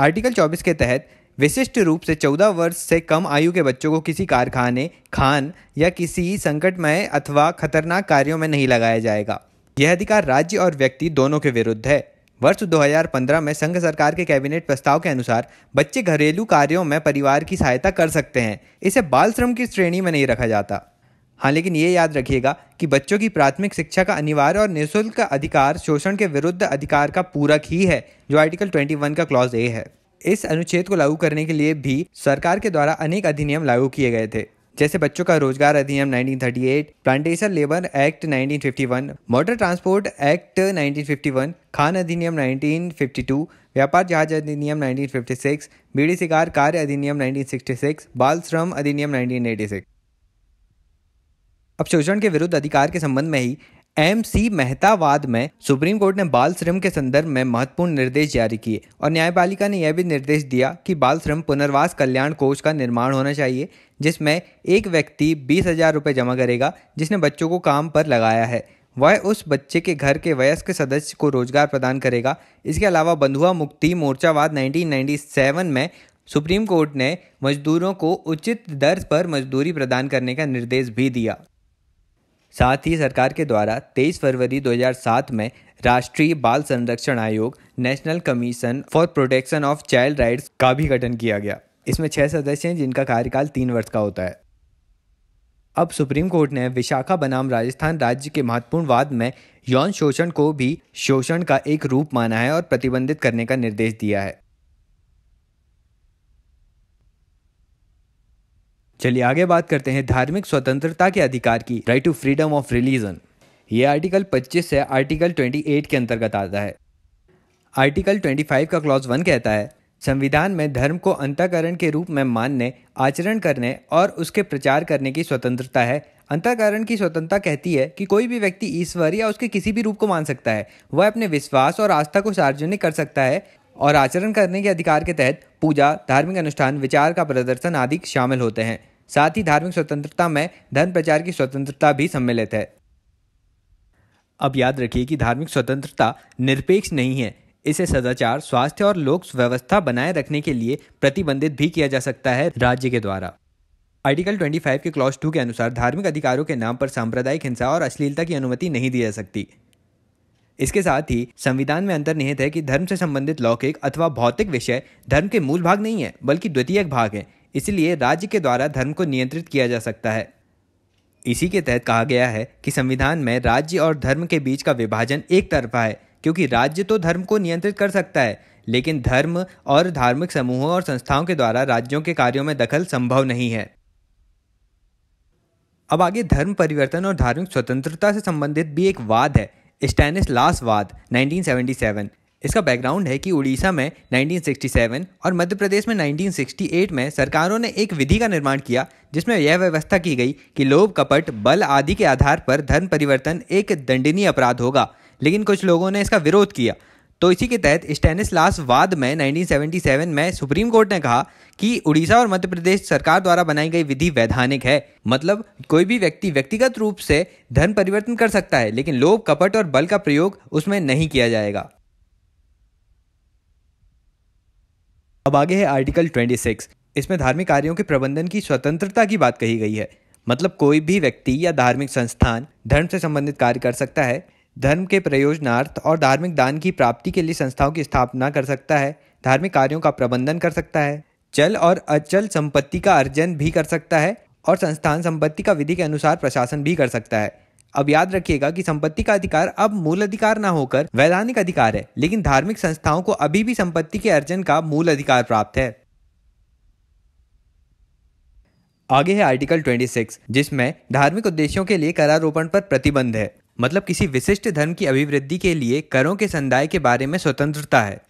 आर्टिकल 24 के तहत विशिष्ट रूप से 14 वर्ष से कम आयु के बच्चों को किसी कारखाने खान या किसी संकटमय अथवा खतरनाक कार्यों में नहीं लगाया जाएगा यह अधिकार राज्य और व्यक्ति दोनों के विरुद्ध है वर्ष 2015 में संघ सरकार के कैबिनेट प्रस्ताव के अनुसार बच्चे घरेलू कार्यों में परिवार की सहायता कर सकते हैं इसे बाल श्रम की श्रेणी में नहीं रखा जाता हाँ लेकिन ये याद रखिएगा कि बच्चों की प्राथमिक शिक्षा का अनिवार्य और निःशुल्क अधिकार शोषण के विरुद्ध अधिकार का पूरक ही है जो आर्टिकल 21 का क्लॉज ए है इस अनुच्छेद को लागू करने के लिए भी सरकार के द्वारा अनेक अधिनियम लागू किए गए थे जैसे बच्चों का रोजगार अधिनियम 1938, plantation labour act 1951, motor transport act 1951, खान अधिनियम 1952, व्यापार जहाज अधिनियम 1956, बीड़ी सिगार कार्य अधिनियम 1966, बाल श्रम अधिनियम 1986। शोषण के विरुद्ध अधिकार के संबंध में ही एम सी मेहतावाद में सुप्रीम कोर्ट ने बाल श्रम के संदर्भ में महत्वपूर्ण निर्देश जारी किए और न्यायपालिका ने यह भी निर्देश दिया कि बाल श्रम पुनर्वास कल्याण कोष का निर्माण होना चाहिए जिसमें एक व्यक्ति बीस हजार रुपये जमा करेगा जिसने बच्चों को काम पर लगाया है वह उस बच्चे के घर के वयस्क सदस्य को रोजगार प्रदान करेगा इसके अलावा बंधुआ मुक्ति मोर्चावाद 1997 में सुप्रीम कोर्ट ने मजदूरों को उचित दर पर मजदूरी प्रदान करने का निर्देश भी दिया साथ ही सरकार के द्वारा 23 फरवरी 2007 में राष्ट्रीय बाल संरक्षण आयोग national commission for protection of child rights का भी गठन किया गया इसमें छह सदस्य हैं जिनका कार्यकाल तीन वर्ष का होता है अब सुप्रीम कोर्ट ने विशाखा बनाम राजस्थान राज्य के महत्वपूर्ण वाद में यौन शोषण को भी शोषण का एक रूप माना है और प्रतिबंधित करने का निर्देश दिया है चलिए आगे बात करते हैं धार्मिक स्वतंत्रता के अधिकार की right to freedom of religion ये आर्टिकल 25 से आर्टिकल 28 के अंतर्गत आता है आर्टिकल 25 का क्लॉज वन कहता है संविधान में धर्म को अंतकरण के रूप में मानने आचरण करने और उसके प्रचार करने की स्वतंत्रता है अंतकरण की स्वतंत्रता कहती है कि कोई भी व्यक्ति ईश्वर या उसके किसी भी रूप को मान सकता है वह अपने विश्वास और आस्था को सार्वजनिक कर सकता है और आचरण करने के अधिकार के तहत पूजा धार्मिक अनुष्ठान विचार का प्रदर्शन आदि शामिल होते हैं साथ ही धार्मिक स्वतंत्रता में धन प्रचार की स्वतंत्रता भी सम्मिलित है अब याद रखिए कि धार्मिक स्वतंत्रता निरपेक्ष नहीं है इसे सदाचार स्वास्थ्य और लोक व्यवस्था बनाए रखने के लिए प्रतिबंधित भी किया जा सकता है राज्य के द्वारा आर्टिकल 25 के क्लॉज 2 के अनुसार धार्मिक अधिकारों के नाम पर सांप्रदायिक हिंसा और अश्लीलता की अनुमति नहीं दी जा सकती इसके साथ ही संविधान में अंतर्निहित है कि धर्म से संबंधित लौकिक अथवा भौतिक विषय धर्म के मूल भाग नहीं है बल्कि द्वितीय भाग है इसलिए राज्य के द्वारा धर्म को नियंत्रित किया जा सकता है इसी के तहत कहा गया है कि संविधान में राज्य और धर्म के बीच का विभाजन एक तरफा है क्योंकि राज्य तो धर्म को नियंत्रित कर सकता है लेकिन धर्म और धार्मिक समूहों और संस्थाओं के द्वारा राज्यों के कार्यों में दखल संभव नहीं है अब आगे धर्म परिवर्तन और धार्मिक स्वतंत्रता से संबंधित भी एक वाद है स्टैनिस लास वाद नाइनटीन इसका बैकग्राउंड है कि उड़ीसा में 1967 और मध्य प्रदेश में 1968 में सरकारों ने एक विधि का निर्माण किया जिसमें यह व्यवस्था की गई कि लोभ कपट बल आदि के आधार पर धर्म परिवर्तन एक दंडनीय अपराध होगा लेकिन कुछ लोगों ने इसका विरोध किया तो इसी के तहत लास वाद में 1977 में सुप्रीम कोर्ट ने कहा कि उड़ीसा और मध्य प्रदेश सरकार द्वारा बनाई गई विधि वैधानिक है मतलब कोई भी व्यक्ति व्यक्तिगत रूप से धर्म परिवर्तन कर सकता है लेकिन लोभ कपट और बल का प्रयोग उसमें नहीं किया जाएगा अब आगे है आर्टिकल 26 इसमें धार्मिक कार्यों के प्रबंधन की स्वतंत्रता की बात कही गई है मतलब कोई भी व्यक्ति या धार्मिक संस्थान धर्म से संबंधित कार्य कर सकता है धर्म के प्रयोजनार्थ और धार्मिक दान की प्राप्ति के लिए संस्थाओं की स्थापना कर सकता है धार्मिक कार्यों का प्रबंधन कर सकता है चल और अचल संपत्ति का अर्जन भी कर सकता है और संस्थान संपत्ति का विधि के अनुसार प्रशासन भी कर सकता है अब याद रखिएगा कि संपत्ति का अधिकार अब मूल अधिकार ना होकर वैधानिक अधिकार है लेकिन धार्मिक संस्थाओं को अभी भी संपत्ति के अर्जन का मूल अधिकार प्राप्त है आगे है आर्टिकल 26 जिसमें धार्मिक उद्देश्यों के लिए करारोपण पर प्रतिबंध है मतलब किसी विशिष्ट धर्म की अभिवृद्धि के लिए करों के संदाय के बारे में स्वतंत्रता है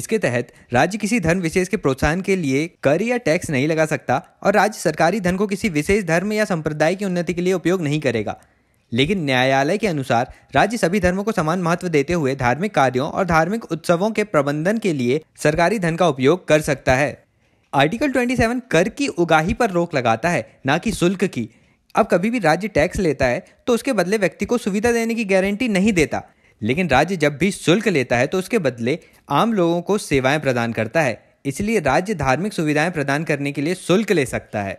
इसके तहत राज्य किसी धर्म विशेष के प्रोत्साहन के लिए कर या टैक्स नहीं लगा सकता और राज्य सरकारी धन को किसी विशेष धर्म या संप्रदाय की उन्नति के लिए उपयोग नहीं करेगा लेकिन न्यायालय के अनुसार राज्य सभी धर्मों को समान महत्व देते हुए धार्मिक कार्यों और धार्मिक उत्सवों के प्रबंधन के लिए सरकारी धन का उपयोग कर सकता है आर्टिकल 27 कर की उगाही पर रोक लगाता है न कि शुल्क की अब कभी भी राज्य टैक्स लेता है तो उसके बदले व्यक्ति को सुविधा देने की गारंटी नहीं देता लेकिन राज्य जब भी शुल्क लेता है तो उसके बदले आम लोगों को सेवाएं प्रदान करता है इसलिए राज्य धार्मिक सुविधाएं प्रदान करने के लिए शुल्क ले सकता है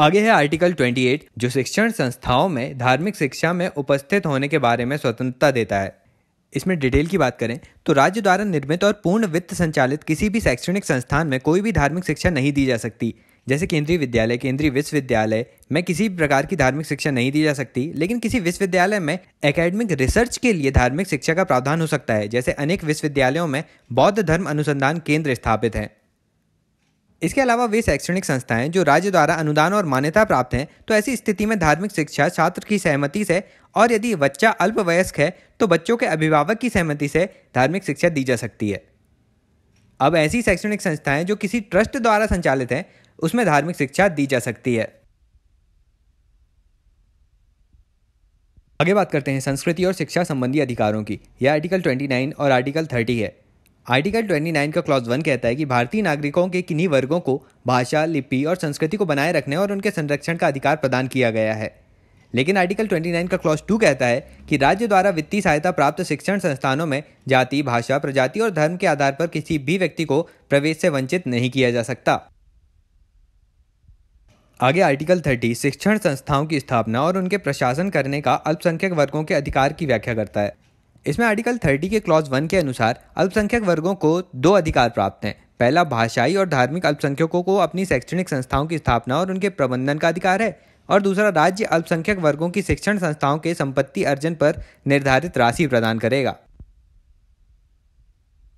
आगे है आर्टिकल 28 जो शिक्षण संस्थाओं में धार्मिक शिक्षा में उपस्थित होने के बारे में स्वतंत्रता देता है इसमें डिटेल की बात करें तो राज्य द्वारा निर्मित और पूर्ण वित्त संचालित किसी भी शैक्षणिक संस्थान में कोई भी धार्मिक शिक्षा नहीं दी जा सकती जैसे केंद्रीय विद्यालय केंद्रीय विश्वविद्यालय में किसी प्रकार की धार्मिक शिक्षा नहीं दी जा सकती लेकिन किसी विश्वविद्यालय में एकेडमिक रिसर्च के लिए धार्मिक शिक्षा का प्रावधान हो सकता है जैसे अनेक विश्वविद्यालयों में बौद्ध धर्म अनुसंधान केंद्र स्थापित हैं इसके अलावा वे शैक्षणिक संस्थाएं जो राज्य द्वारा अनुदान और मान्यता प्राप्त हैं तो ऐसी स्थिति में धार्मिक शिक्षा छात्र की सहमति से और यदि बच्चा अल्पवयस्क है तो बच्चों के अभिभावक की सहमति से धार्मिक शिक्षा दी जा सकती है अब ऐसी शैक्षणिक संस्थाएं जो किसी ट्रस्ट द्वारा संचालित हैं उसमें धार्मिक शिक्षा दी जा सकती है आगे बात करते हैं संस्कृति और शिक्षा संबंधी अधिकारों की यह आर्टिकल 29 और आर्टिकल 30 है आर्टिकल 29 का क्लॉज वन कहता है कि भारतीय नागरिकों के किन्हीं वर्गों को भाषा लिपि और संस्कृति को बनाए रखने और उनके संरक्षण का अधिकार प्रदान किया गया है लेकिन आर्टिकल 29 का क्लॉज टू कहता है कि राज्य द्वारा वित्तीय सहायता प्राप्त शिक्षण संस्थानों में जाति भाषा प्रजाति और धर्म के आधार पर किसी भी व्यक्ति को प्रवेश से वंचित नहीं किया जा सकता आगे आर्टिकल थर्टी शिक्षण संस्थाओं की स्थापना और उनके प्रशासन करने का अल्पसंख्यक वर्गों के अधिकार की व्याख्या करता है इसमें आर्टिकल थर्टी के क्लॉज वन के अनुसार अल्पसंख्यक वर्गों को दो अधिकार प्राप्त हैं पहला भाषाई और धार्मिक अल्पसंख्यकों को अपनी शैक्षणिक संस्थाओं की स्थापना और उनके प्रबंधन का अधिकार है और दूसरा राज्य अल्पसंख्यक वर्गों की शिक्षण संस्थाओं के संपत्ति अर्जन पर निर्धारित राशि प्रदान करेगा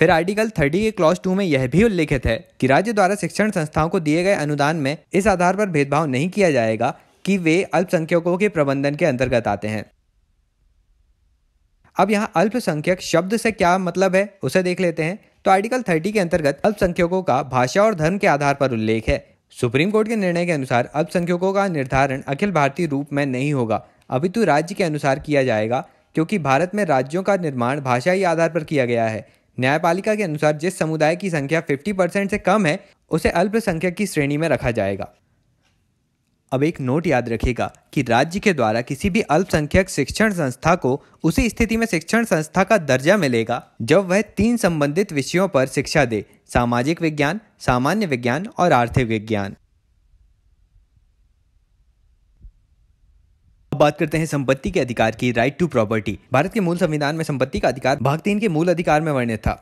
फिर आर्टिकल थर्टी के क्लॉज टू में यह भी उल्लेखित है कि राज्य द्वारा शिक्षण संस्थाओं को दिए गए अनुदान में इस आधार पर भेदभाव नहीं किया जाएगा कि वे अल्पसंख्यकों के प्रबंधन के अंतर्गत आते हैं अब यहाँ अल्पसंख्यक शब्द से क्या मतलब है उसे देख लेते हैं तो आर्टिकल थर्टी के अंतर्गत अल्पसंख्यकों का भाषा और धर्म के आधार पर उल्लेख है सुप्रीम कोर्ट के निर्णय के अनुसार अल्पसंख्यकों का निर्धारण अखिल भारतीय रूप में नहीं होगा अभी तो राज्य के अनुसार किया जाएगा क्योंकि भारत में राज्यों का निर्माण भाषाई आधार पर किया गया है न्यायपालिका के अनुसार जिस समुदाय की संख्या 50 परसेंट से कम है उसे अल्पसंख्यक की श्रेणी में रखा जाएगा अब एक नोट याद रखिएगा कि राज्य के द्वारा किसी भी अल्पसंख्यक शिक्षण संस्था को उसी स्थिति में शिक्षण संस्था का दर्जा मिलेगा जब वह तीन संबंधित विषयों पर शिक्षा दे सामाजिक विज्ञान सामान्य विज्ञान और आर्थिक विज्ञान अब बात करते हैं संपत्ति के अधिकार की राइट टू प्रॉपर्टी भारत के मूल संविधान में संपत्ति का अधिकार भाग तीन के मूल अधिकार में वर्णित था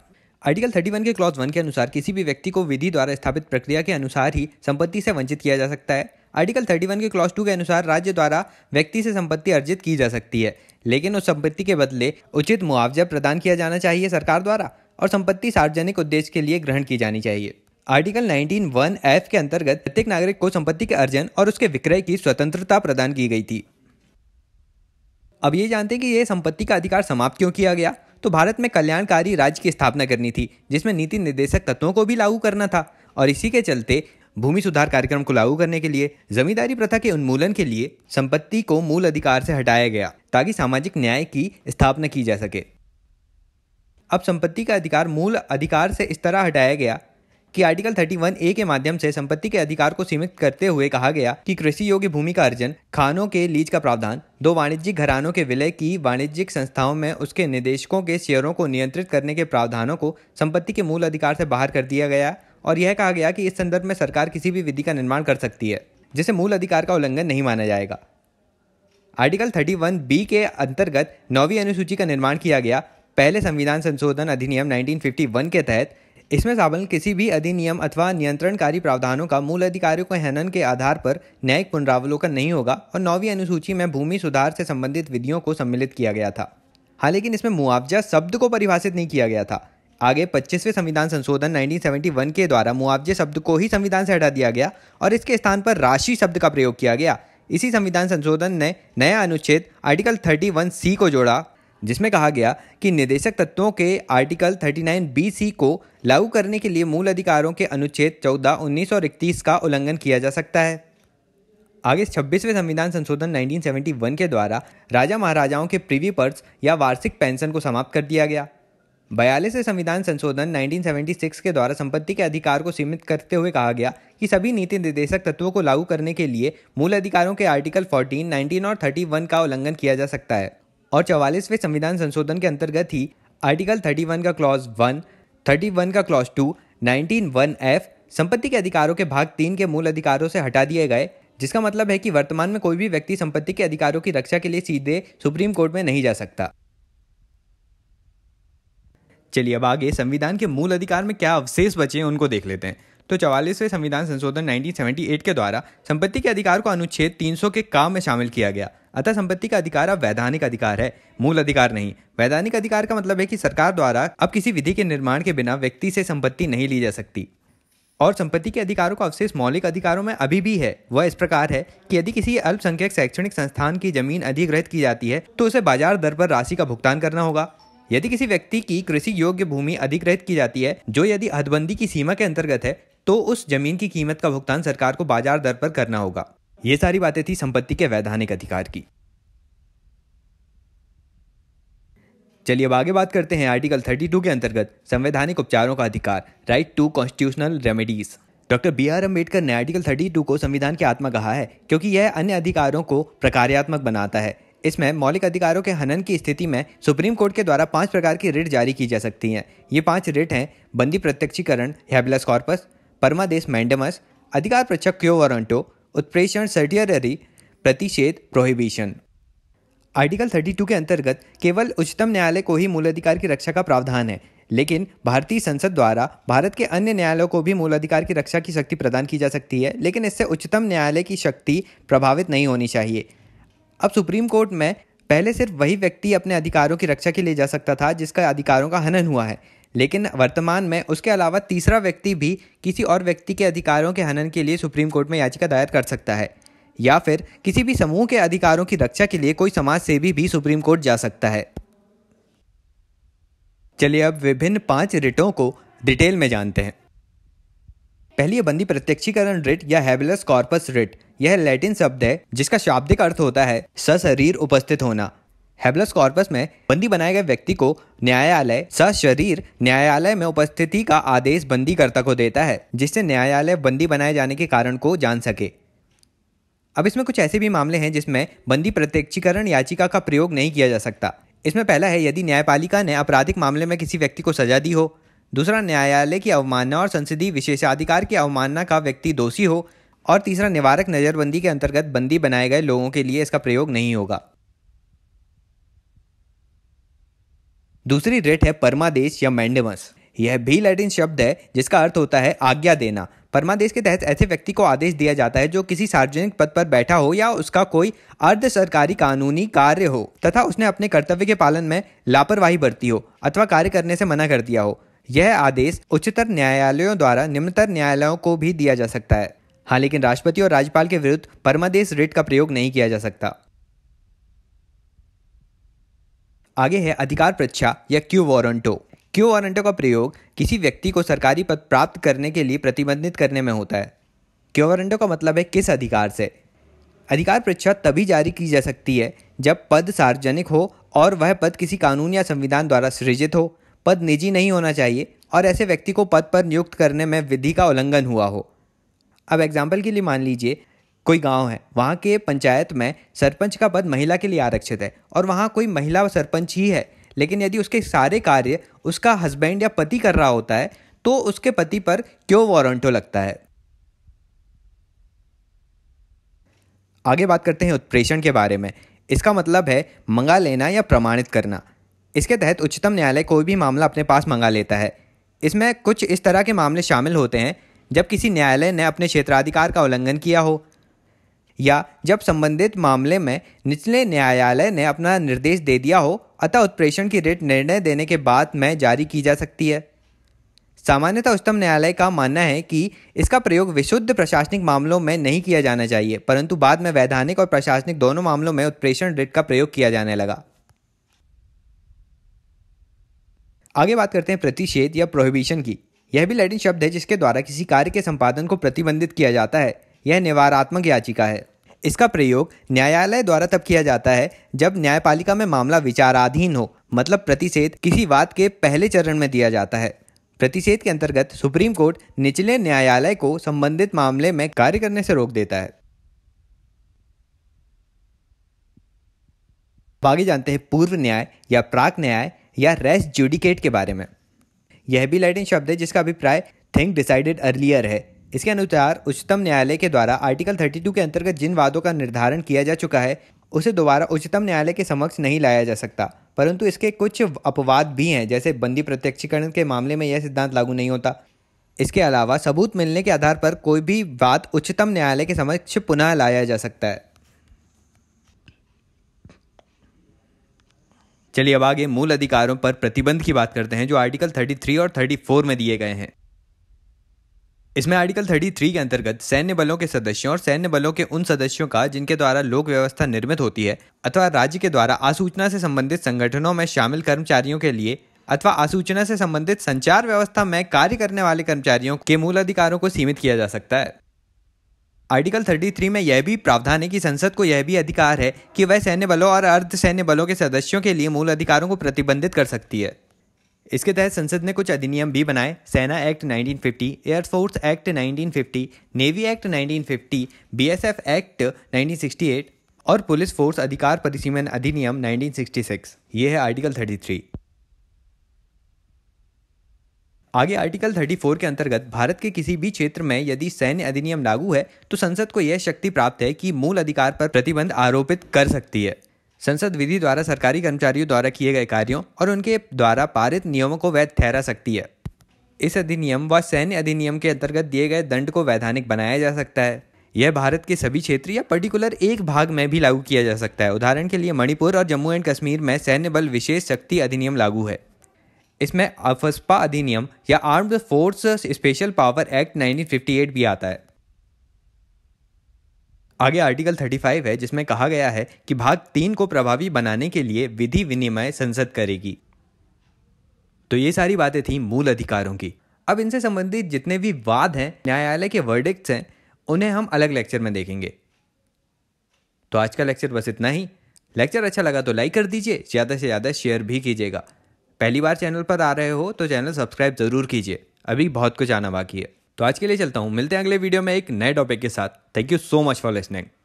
आर्टिकल 31 के क्लॉज 1 के अनुसार किसी भी व्यक्ति को विधि द्वारा स्थापित प्रक्रिया के अनुसार ही संपत्ति से वंचित किया जा सकता है आर्टिकल 31 के क्लॉज 2 के अनुसार राज्य द्वारा व्यक्ति से संपत्ति अर्जित की जा सकती है लेकिन उस संपत्ति के बदले उचित मुआवजा प्रदान किया जाना चाहिए सरकार द्वारा और संपत्ति सार्वजनिक उद्देश्य के लिए ग्रहण की जानी चाहिए आर्टिकल 19 वन एफ के अंतर्गत प्रत्येक नागरिक को संपत्ति के अर्जन और उसके विक्रय की स्वतंत्रता प्रदान की गई थी अब ये जानते हैं कि यह संपत्ति का अधिकार समाप्त क्यों किया गया तो भारत में कल्याणकारी राज्य की स्थापना करनी थी जिसमें नीति निर्देशक तत्वों को भी लागू करना था और इसी के चलते भूमि सुधार कार्यक्रम को लागू करने के लिए जमींदारी प्रथा के उन्मूलन के लिए संपत्ति को मूल अधिकार से हटाया गया ताकि सामाजिक न्याय की स्थापना की जा सके अब संपत्ति का अधिकार मूल अधिकार से इस तरह हटाया गया कि आर्टिकल 31 ए के माध्यम से संपत्ति के अधिकार को सीमित करते हुए कहा गया कि कृषि योग्य भूमि का अर्जन खानों के लीज का प्रावधान दो वाणिज्यिक घरानों के विलय की वाणिज्यिक संस्थाओं में उसके निदेशकों के शेयरों को नियंत्रित करने के प्रावधानों को संपत्ति के मूल अधिकार से बाहर कर दिया गया और यह कहा गया कि इस संदर्भ में सरकार किसी भी विधि का निर्माण कर सकती है जिसे मूल अधिकार का उल्लंघन नहीं माना जाएगा आर्टिकल 31 बी के अंतर्गत नौवीं अनुसूची का निर्माण किया गया पहले संविधान संशोधन अधिनियम 1951 के तहत इसमें शामिल किसी भी अधिनियम अथवा नियंत्रणकारी प्रावधानों का मूल अधिकारियों के हनन के आधार पर न्यायिक पुनरावलोकन नहीं होगा और नौवीं अनुसूची में भूमि सुधार से संबंधित विधियों को सम्मिलित किया गया था हालांकि इसमें मुआवजा शब्द को परिभाषित नहीं किया गया था आगे 25वें संविधान संशोधन 1971 के द्वारा मुआवजे शब्द को ही संविधान से हटा दिया गया और इसके स्थान पर राशि शब्द का प्रयोग किया गया इसी संविधान संशोधन ने नया अनुच्छेद आर्टिकल 31 सी को जोड़ा जिसमें कहा गया कि निदेशक तत्वों के आर्टिकल 39 बी सी को लागू करने के लिए मूल अधिकारों के अनुच्छेद 14, 19 और इकतीस का उल्लंघन किया जा सकता है आगे छब्बीसवें संविधान संशोधन 1971 के द्वारा राजा महाराजाओं के प्रीवी पर्स या वार्षिक पेंशन को समाप्त कर दिया गया बयालीसवें संविधान संशोधन 1976 के द्वारा संपत्ति के अधिकार को सीमित करते हुए कहा गया कि सभी नीति निर्देशक तत्वों को लागू करने के लिए मूल अधिकारों के आर्टिकल 14, 19 और 31 का उल्लंघन किया जा सकता है और चवालीसवें संविधान संशोधन के अंतर्गत ही आर्टिकल 31 का क्लॉज 1, 31 का क्लॉज 2, 19 वन एफ संपत्ति के अधिकारों के भाग तीन के मूल अधिकारों से हटा दिए गए जिसका मतलब है कि वर्तमान में कोई भी व्यक्ति संपत्ति के अधिकारों की रक्षा के लिए सीधे सुप्रीम कोर्ट में नहीं जा सकता चलिए अब आगे संविधान के मूल अधिकार में क्या अवशेष बचे हैं उनको देख लेते हैं तो चवालीसवें संविधान संशोधन 1978 के द्वारा संपत्ति के अधिकार को अनुच्छेद 300 के काम में शामिल किया गया अतः संपत्ति का अधिकार अब वैधानिक अधिकार है मूल अधिकार नहीं वैधानिक अधिकार का मतलब है कि सरकार द्वारा अब किसी विधि के निर्माण के बिना व्यक्ति से संपत्ति नहीं ली जा सकती और संपत्ति के अधिकारों का अवशेष मौलिक अधिकारों में अभी भी है वह इस प्रकार है कि यदि किसी अल्पसंख्यक शैक्षणिक संस्थान की जमीन अधिग्रहित की जाती है तो उसे बाजार दर पर राशि का भुगतान करना होगा यदि किसी व्यक्ति की कृषि योग्य भूमि अधिग्रहित की जाती है जो यदि हदबंदी की सीमा के अंतर्गत है तो उस जमीन की कीमत का भुगतान सरकार को बाजार दर पर करना होगा ये सारी बातें थी संपत्ति के वैधानिक अधिकार की चलिए अब आगे बात करते हैं आर्टिकल 32 के अंतर्गत संवैधानिक उपचारों का अधिकार right to constitutional remedies doctor B R Ambedkar ने आर्टिकल 32 को संविधान की आत्मा कहा है क्योंकि यह अन्य अधिकारों को प्रकार्यात्मक बनाता है इसमें मौलिक अधिकारों के हनन की स्थिति में सुप्रीम कोर्ट के द्वारा पांच प्रकार की रिट जारी की जा सकती हैं ये पांच रिट हैं बंदी प्रत्यक्षीकरण हैबलस कॉर्पस परमादेश मैंडमस अधिकार प्रचक क्यो वारंटो उत्प्रेषण सर्टियररी प्रतिषेध प्रोहिबिशन आर्टिकल 32 के अंतर्गत केवल उच्चतम न्यायालय को ही मूलाधिकार की रक्षा का प्रावधान है लेकिन भारतीय संसद द्वारा भारत के अन्य न्यायालयों को भी मूलाधिकार की रक्षा की शक्ति प्रदान की जा सकती है लेकिन इससे उच्चतम न्यायालय की शक्ति प्रभावित नहीं होनी चाहिए अब सुप्रीम कोर्ट में पहले सिर्फ वही व्यक्ति अपने अधिकारों की रक्षा के लिए जा सकता था जिसका अधिकारों का हनन हुआ है लेकिन वर्तमान में उसके अलावा तीसरा व्यक्ति भी किसी और व्यक्ति के अधिकारों के हनन के लिए सुप्रीम कोर्ट में याचिका दायर कर सकता है या फिर किसी भी समूह के अधिकारों की रक्षा के लिए कोई समाज सेवी भी सुप्रीम कोर्ट जा सकता है चलिए अब विभिन्न पांच रिटों को डिटेल में जानते हैं पहली है बंदी प्रत्यक्षीकरण रिट या हैबिलस कॉर्पस रिट यह लैटिन शब्द है जिसका शाब्दिक अर्थ होता है सशरीर उपस्थित होना हैबलस कॉर्पस में बंदी बनाए गए व्यक्ति को न्यायालय सशरीर न्यायालय में उपस्थिति का आदेश बंदीकर्ता को देता है जिससे न्यायालय बंदी बनाए जाने के कारण को जान सके अब इसमें कुछ ऐसे भी मामले हैं जिसमें बंदी प्रत्यक्षीकरण याचिका का प्रयोग नहीं किया जा सकता इसमें पहला है यदि न्यायपालिका ने आपराधिक मामले में किसी व्यक्ति को सजा दी हो दूसरा न्यायालय की अवमानना और संसदीय विशेषाधिकार की अवमानना का व्यक्ति दोषी हो और तीसरा निवारक नज़रबंदी के अंतर्गत बंदी बनाए गए लोगों के लिए इसका प्रयोग नहीं होगा दूसरी रेट है परमादेश या मैंडेमस यह भी लैटिन शब्द है जिसका अर्थ होता है आज्ञा देना परमादेश के तहत ऐसे व्यक्ति को आदेश दिया जाता है जो किसी सार्वजनिक पद पर बैठा हो या उसका कोई अर्ध सरकारी कानूनी कार्य हो तथा उसने अपने कर्तव्य के पालन में लापरवाही बरती हो अथवा कार्य करने से मना कर दिया हो यह आदेश उच्चतर न्यायालयों द्वारा निम्नतर न्यायालयों को भी दिया जा सकता है हाँ लेकिन राष्ट्रपति और राज्यपाल के विरुद्ध परमादेश रिट का प्रयोग नहीं किया जा सकता आगे है अधिकार परीक्षा या क्यू वारंटो क्यू वारंटो का प्रयोग किसी व्यक्ति को सरकारी पद प्राप्त करने के लिए प्रतिबंधित करने में होता है क्यू वारंटो का मतलब है किस अधिकार से अधिकार परीक्षा तभी जारी की जा सकती है जब पद सार्वजनिक हो और वह पद किसी कानून या संविधान द्वारा सृजित हो पद निजी नहीं होना चाहिए और ऐसे व्यक्ति को पद पर नियुक्त करने में विधि का उल्लंघन हुआ हो अब एग्जाम्पल के लिए मान लीजिए कोई गांव है वहाँ के पंचायत में सरपंच का पद महिला के लिए आरक्षित है और वहाँ कोई महिला सरपंच ही है लेकिन यदि उसके सारे कार्य उसका हस्बैंड या पति कर रहा होता है तो उसके पति पर क्यों वारंटो लगता है आगे बात करते हैं उत्प्रेषण के बारे में इसका मतलब है मंगा लेना या प्रमाणित करना इसके तहत उच्चतम न्यायालय कोई भी मामला अपने पास मंगा लेता है इसमें कुछ इस तरह के मामले शामिल होते हैं जब किसी न्यायालय ने अपने क्षेत्राधिकार का उल्लंघन किया हो या जब संबंधित मामले में निचले न्यायालय ने अपना निर्देश दे दिया हो अतः उत्प्रेषण की रेट निर्णय देने के बाद में जारी की जा सकती है सामान्यतः उच्चतम न्यायालय का मानना है कि इसका प्रयोग विशुद्ध प्रशासनिक मामलों में नहीं किया जाना चाहिए परंतु बाद में वैधानिक और प्रशासनिक दोनों मामलों में उत्प्रेषण रेट का प्रयोग किया जाने लगा आगे बात करते हैं प्रतिषेध या प्रोहिबिशन की यह भी लैटिन शब्द है जिसके द्वारा किसी कार्य के संपादन को प्रतिबंधित किया जाता है यह निवारात्मक याचिका है इसका प्रयोग न्यायालय द्वारा तब किया जाता है जब न्यायपालिका में मामला विचाराधीन हो मतलब प्रतिषेध किसी वाद के पहले चरण में दिया जाता है प्रतिषेध के अंतर्गत सुप्रीम कोर्ट निचले न्यायालय को संबंधित मामले में कार्य करने से रोक देता है आगे जानते हैं पूर्व न्याय या प्राक न्याय या रेस जुडिकेट के बारे में यह भी लैटिन शब्द है जिसका अभिप्राय थिंक डिसाइडेड अर्लियर है इसके अनुसार उच्चतम न्यायालय के द्वारा आर्टिकल 32 के अंतर्गत जिन वादों का निर्धारण किया जा चुका है उसे दोबारा उच्चतम न्यायालय के समक्ष नहीं लाया जा सकता परंतु इसके कुछ अपवाद भी हैं जैसे बंदी प्रत्यक्षीकरण के मामले में यह सिद्धांत लागू नहीं होता इसके अलावा सबूत मिलने के आधार पर कोई भी वाद उच्चतम न्यायालय के समक्ष पुनः लाया जा सकता है चलिए अब आगे मूल अधिकारों पर प्रतिबंध की बात करते हैं जो आर्टिकल 33 और 34 में दिए गए हैं इसमें आर्टिकल 33 के अंतर्गत सैन्य बलों के सदस्यों और सैन्य बलों के उन सदस्यों का जिनके द्वारा लोक व्यवस्था निर्मित होती है अथवा राज्य के द्वारा आसूचना से संबंधित संगठनों में शामिल कर्मचारियों के लिए अथवा आसूचना से संबंधित संचार व्यवस्था में कार्य करने वाले कर्मचारियों के मूल अधिकारों को सीमित किया जा सकता है आर्टिकल 33 में यह भी प्रावधान है कि संसद को यह भी अधिकार है कि वह सैन्य बलों और अर्ध सैन्य बलों के सदस्यों के लिए मूल अधिकारों को प्रतिबंधित कर सकती है इसके तहत संसद ने कुछ अधिनियम भी बनाए सेना act 1950, air force act 1950, navy act 1950, BSF act 1968 और पुलिस फोर्स अधिकार परिसीमन अधिनियम 1966। ये है आर्टिकल 33। आगे आर्टिकल 34 के अंतर्गत भारत के किसी भी क्षेत्र में यदि सैन्य अधिनियम लागू है तो संसद को यह शक्ति प्राप्त है कि मूल अधिकार पर प्रतिबंध आरोपित कर सकती है संसद विधि द्वारा सरकारी कर्मचारियों द्वारा किए गए कार्यों और उनके द्वारा पारित नियमों को वैध ठहरा सकती है इस अधिनियम व सैन्य अधिनियम के अंतर्गत दिए गए दंड को वैधानिक बनाया जा सकता है यह भारत के सभी क्षेत्र या पर्टिकुलर एक भाग में भी लागू किया जा सकता है उदाहरण के लिए मणिपुर और जम्मू एंड कश्मीर में सैन्य बल विशेष शक्ति अधिनियम लागू है इसमें अफस्पा अधिनियम या armed force special power act 1958 भी आता है आगे आर्टिकल 35 है जिसमें कहा गया है कि भाग तीन को प्रभावी बनाने के लिए विधि विनिमय संसद करेगी तो ये सारी बातें थी मूल अधिकारों की अब इनसे संबंधित जितने भी वाद हैं न्यायालय के वर्डिक्ट्स हैं उन्हें हम अलग लेक्चर में देखेंगे तो आज का लेक्चर बस इतना ही लेक्चर अच्छा लगा तो लाइक कर दीजिए ज़्यादा से ज़्यादा शेयर भी कीजिएगा पहली बार चैनल पर आ रहे हो तो चैनल सब्सक्राइब ज़रूर कीजिए अभी बहुत कुछ आना बाकी है तो आज के लिए चलता हूँ मिलते हैं अगले वीडियो में एक नए टॉपिक के साथ thank you so much for listening